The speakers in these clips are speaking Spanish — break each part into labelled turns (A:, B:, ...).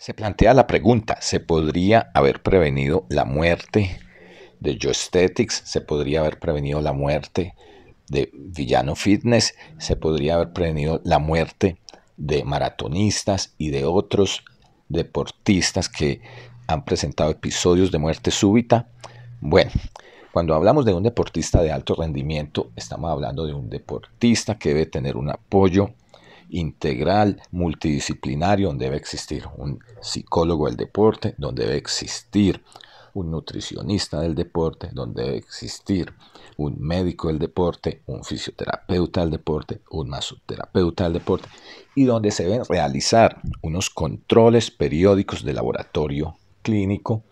A: Se plantea la pregunta, ¿se podría haber prevenido la muerte de Joesthetics? ¿Se podría haber prevenido la muerte de Villano Fitness? ¿Se podría haber prevenido la muerte de maratonistas y de otros deportistas que han presentado episodios de muerte súbita? Bueno, cuando hablamos de un deportista de alto rendimiento, estamos hablando de un deportista que debe tener un apoyo integral, multidisciplinario, donde debe existir un psicólogo del deporte, donde debe existir un nutricionista del deporte, donde debe existir un médico del deporte, un fisioterapeuta del deporte, un masoterapeuta del deporte, y donde se deben realizar unos controles periódicos de laboratorio clínico,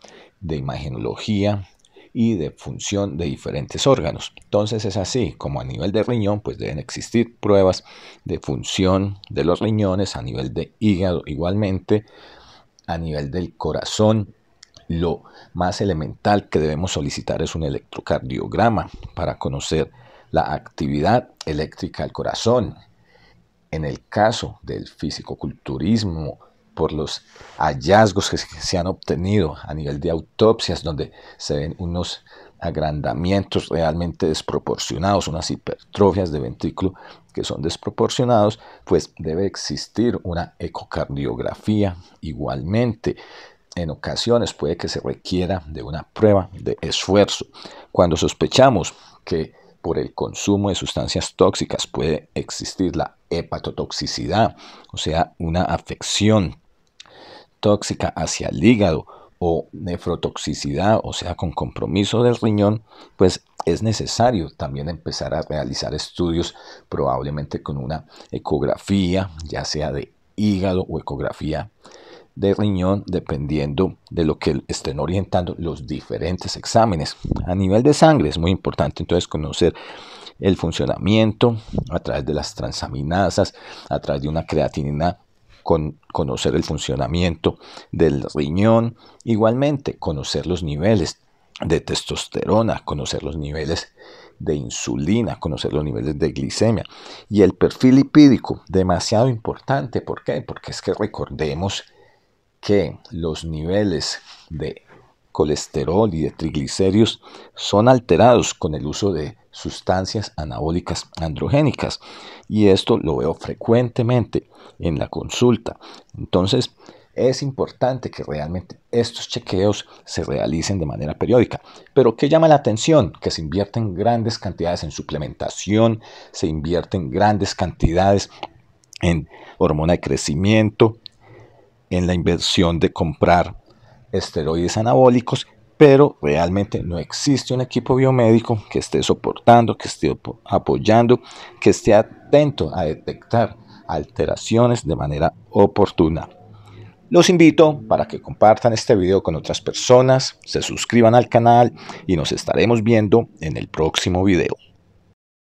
A: de imagenología, y de función de diferentes órganos. Entonces es así, como a nivel de riñón, pues deben existir pruebas de función de los riñones, a nivel de hígado igualmente, a nivel del corazón. Lo más elemental que debemos solicitar es un electrocardiograma para conocer la actividad eléctrica del corazón. En el caso del fisicoculturismo, por los hallazgos que se han obtenido a nivel de autopsias, donde se ven unos agrandamientos realmente desproporcionados, unas hipertrofias de ventrículo que son desproporcionados, pues debe existir una ecocardiografía igualmente. En ocasiones puede que se requiera de una prueba de esfuerzo. Cuando sospechamos que por el consumo de sustancias tóxicas puede existir la hepatotoxicidad, o sea, una afección tóxica hacia el hígado o nefrotoxicidad, o sea, con compromiso del riñón, pues es necesario también empezar a realizar estudios probablemente con una ecografía, ya sea de hígado o ecografía de riñón, dependiendo de lo que estén orientando los diferentes exámenes. A nivel de sangre es muy importante entonces conocer el funcionamiento a través de las transaminasas, a través de una creatinina conocer el funcionamiento del riñón, igualmente conocer los niveles de testosterona, conocer los niveles de insulina, conocer los niveles de glicemia y el perfil lipídico, demasiado importante, ¿por qué? Porque es que recordemos que los niveles de colesterol y de triglicéridos son alterados con el uso de sustancias anabólicas androgénicas. Y esto lo veo frecuentemente en la consulta. Entonces, es importante que realmente estos chequeos se realicen de manera periódica. Pero ¿qué llama la atención? Que se invierten grandes cantidades en suplementación, se invierten grandes cantidades en hormona de crecimiento, en la inversión de comprar esteroides anabólicos pero realmente no existe un equipo biomédico que esté soportando, que esté apoyando, que esté atento a detectar alteraciones de manera oportuna. Los invito para que compartan este video con otras personas, se suscriban al canal y nos estaremos viendo en el próximo video.